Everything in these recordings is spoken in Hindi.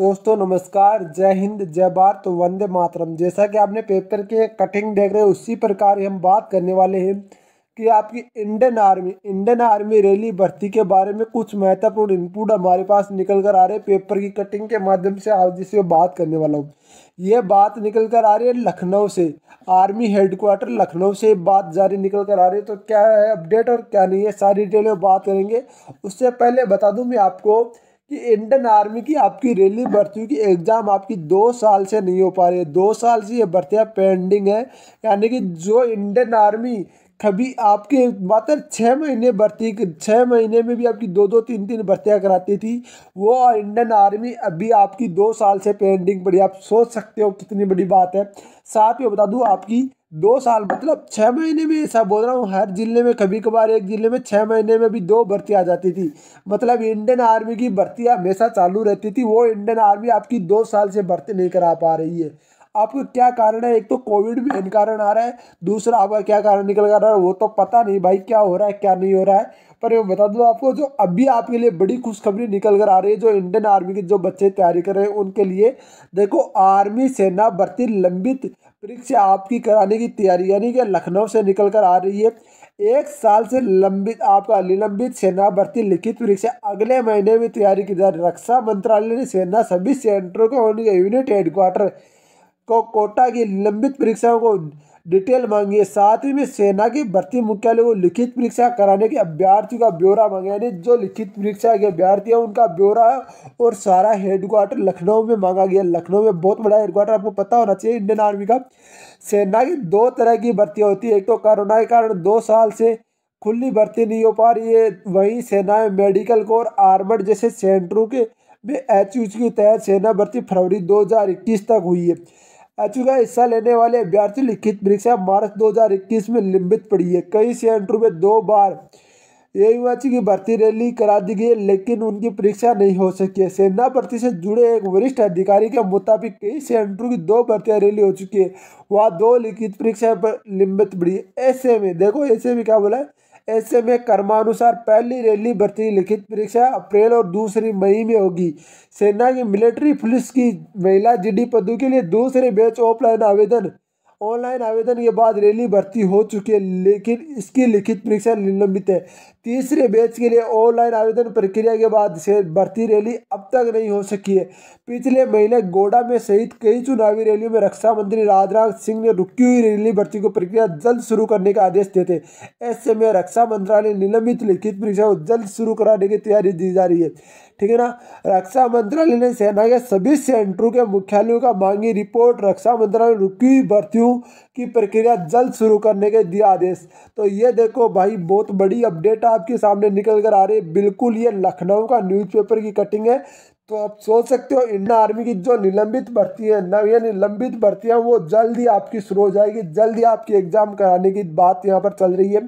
दोस्तों नमस्कार जय हिंद जय भारत वंदे मातरम जैसा कि आपने पेपर के कटिंग देख रहे उसी प्रकार हम बात करने वाले हैं कि आपकी Indian army Indian army rally भर्ती के बारे में कुछ महत्वपूर्ण इनपुट हमारे पास निकल कर आ रहे पेपर की कटिंग के माध्यम से आप जिससे बात करने वाला हूँ ये बात निकल कर आ रही है लखनऊ से आर्मी हेडक्वार्टर लखनऊ से बात जारी निकल कर आ रही है तो क्या है अपडेट और क्या नहीं है सारी डिटेल में बात करेंगे उससे पहले बता दूँ मैं आपको कि इंडियन आर्मी की आपकी रैली भर्ती की एग्ज़ाम आपकी दो साल से नहीं हो पा रही है दो साल से ये भर्तियाँ पेंडिंग है यानी कि जो इंडियन आर्मी कभी आपके मात्र छः महीने भर्ती छः महीने में भी आपकी दो दो तीन तीन भर्तियाँ कराती थी वो इंडियन आर्मी अभी आपकी दो साल से पेंडिंग पड़ी आप सोच सकते हो कितनी बड़ी बात है साथ ही बता दूँ आपकी दो साल मतलब छः महीने में ऐसा बोल रहा हूँ हर जिले में कभी कभार एक जिले में छः महीने में भी दो भर्ती आ जाती थी मतलब इंडियन आर्मी की भर्ती हमेशा चालू रहती थी वो इंडियन आर्मी आपकी दो साल से भर्ती नहीं करा पा रही है आपको क्या कारण है एक तो कोविड मेन कारण आ रहा है दूसरा आपका क्या कारण निकल कर रहा है वो तो पता नहीं भाई क्या हो रहा है क्या नहीं हो रहा है पर मैं बता दूँ आपको जो अभी आपके लिए बड़ी खुशखबरी निकल कर आ रही है जो इंडियन आर्मी के जो बच्चे तैयारी कर रहे हैं उनके लिए देखो आर्मी सेना भर्ती लंबित परीक्षा आपकी कराने की तैयारी यानी कि लखनऊ से निकल कर आ रही है एक साल से लंबित आपका निलंबित सेना भर्ती लिखित परीक्षा अगले महीने में तैयारी की जा रही रक्षा मंत्रालय ने सेना सभी सेंटरों के होने के यूनिट हेडक्वार्टर को कोटा की लंबित परीक्षाओं को डिटेल मांगी है साथ ही में सेना की भर्ती मुख्यालय को लिखित परीक्षा कराने के अभ्यर्थियों का ब्यौरा मांगा यानी जो लिखित परीक्षा के अभ्यर्थी है उनका ब्यौरा और सारा हेडक्वार्टर लखनऊ में मांगा गया लखनऊ में बहुत बड़ा हेडक्वार्टर आपको पता होना चाहिए इंडियन आर्मी का सेना की दो तरह की भर्ती होती है एक तो कोरोना के कारण दो साल से खुली भर्ती नहीं हो पा रही है वहीं सेना में मेडिकल कोर आर्मड जैसे सेंटरों के में एच के तहत सेना भर्ती फरवरी 2021 तक हुई है एचयू का हिस्सा लेने वाले अभ्यर्थी लिखित परीक्षा मार्च 2021 में लंबित पड़ी है कई सेंटरों में दो बार एयूएचयू की भर्ती रैली करा दी गई लेकिन उनकी परीक्षा नहीं हो सकी है सेना भर्ती से जुड़े एक वरिष्ठ अधिकारी के मुताबिक कई सेंटरों की दो भर्तियां रैली हो चुकी है वहाँ दो लिखित परीक्षाएं पर लंबित पड़ी ऐसे में देखो ऐसे में क्या बोला है ऐसे में कर्मानुसार पहली रैली भर्ती लिखित परीक्षा अप्रैल और दूसरी मई में होगी सेना की मिलिट्री पुलिस की महिला जीडी पदों के लिए दूसरे बैच ऑफलाइन आवेदन ऑनलाइन आवेदन के बाद रैली भर्ती हो चुकी है लेकिन इसकी लिखित परीक्षा निलंबित है तीसरे बैच के लिए ऑनलाइन आवेदन प्रक्रिया के बाद से भर्ती रैली अब तक नहीं हो सकी है पिछले महीने गोडा में सहित कई चुनावी रैलियों में रक्षा मंत्री राजनाथ सिंह ने रुकी हुई रैली भर्ती को प्रक्रिया जल्द शुरू करने का आदेश दिए थे ऐसे में रक्षा मंत्रालय निलंबित लिखित परीक्षा को जल्द शुरू कराने की तैयारी दी जा रही है ठीक है ना रक्षा मंत्रालय ने सेना के सभी सेंटरों के मुख्यालयों का मांगी रिपोर्ट रक्षा मंत्रालय रुकी भर्तियों की प्रक्रिया जल्द शुरू करने के दिया आदेश तो ये देखो भाई बहुत बड़ी अपडेट आपके सामने निकल कर आ रही है बिल्कुल ये लखनऊ का न्यूज़पेपर की कटिंग है तो आप सोच सकते हो इंडियन आर्मी की जो निलंबित भर्ती है नव या निलंबित भर्तियाँ वो जल्द ही आपकी शुरू हो जाएगी जल्द ही आपकी एग्ज़ाम कराने की बात यहाँ पर चल रही है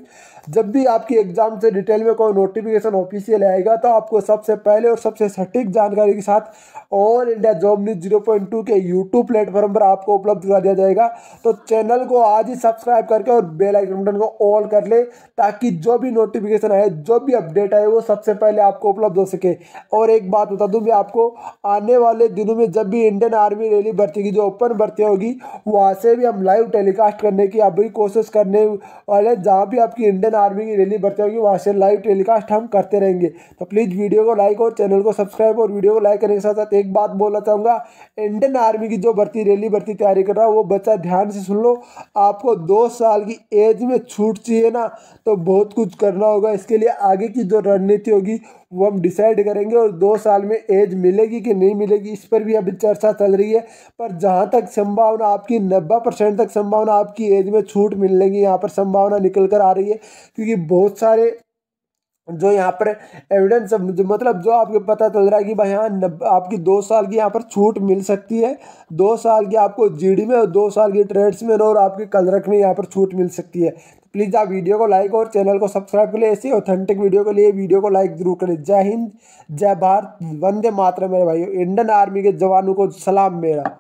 जब भी आपकी एग्ज़ाम से डिटेल में कोई नोटिफिकेशन ऑफिशियल आएगा तो आपको सबसे पहले और सबसे सटीक जानकारी के साथ all India job news zero point two के यूट्यूब प्लेटफॉर्म पर आपको उपलब्ध करा दिया जाएगा तो चैनल को आज ही सब्सक्राइब करके और बेल आइकन बटन को ऑल कर ले ताकि जो भी नोटिफिकेशन आए जो भी अपडेट आए वो सबसे पहले आपको उपलब्ध हो सके और एक बात बता दूँ मैं आपको आने वाले दिनों में जब भी इंडियन आर्मी रैली भर्ती की जो ओपन भर्ती होगी वहाँ से भी हम लाइव टेलीकास्ट करने की अभी कोशिश करने वाले जहाँ भी आपकी इंडियन इंडियन आर्मी की रैली बढ़ते होगी वहाँ से लाइव टेलीकास्ट हम करते रहेंगे तो प्लीज़ वीडियो को लाइक और चैनल को सब्सक्राइब और वीडियो को लाइक करने के साथ साथ एक बात बोलना चाहूँगा इंडियन आर्मी की जो भर्ती रैली भर्ती तैयारी कर रहा है वो बच्चा ध्यान से सुन लो आपको दो साल की एज में छूट चाहिए ना तो बहुत कुछ करना होगा इसके लिए आगे की जो रणनीति होगी वो हम डिसाइड करेंगे और दो साल में एज मिलेगी कि नहीं मिलेगी इस पर भी अभी चर्चा चल रही है पर जहाँ तक संभावना आपकी नब्बे परसेंट तक संभावना आपकी एज में छूट मिलेगी यहाँ पर संभावना निकल कर आ रही है क्योंकि बहुत सारे जो यहाँ पर एविडेंस मतलब जो आपको पता चल रहा है कि भाई यहाँ आपकी दो साल की यहाँ पर छूट मिल सकती है दो साल की आपको जीडी में और दो साल की ट्रेड्स में और आपके कलरक में यहाँ पर छूट मिल सकती है प्लीज़ आप वीडियो को लाइक और चैनल को सब्सक्राइब करें ऐसी ऑथेंटिक वीडियो के लिए वीडियो को लाइक जरूर करें जय हिंद जय भारत वंदे मातर मेरे भाई इंडियन आर्मी के जवानों को सलाम मेरा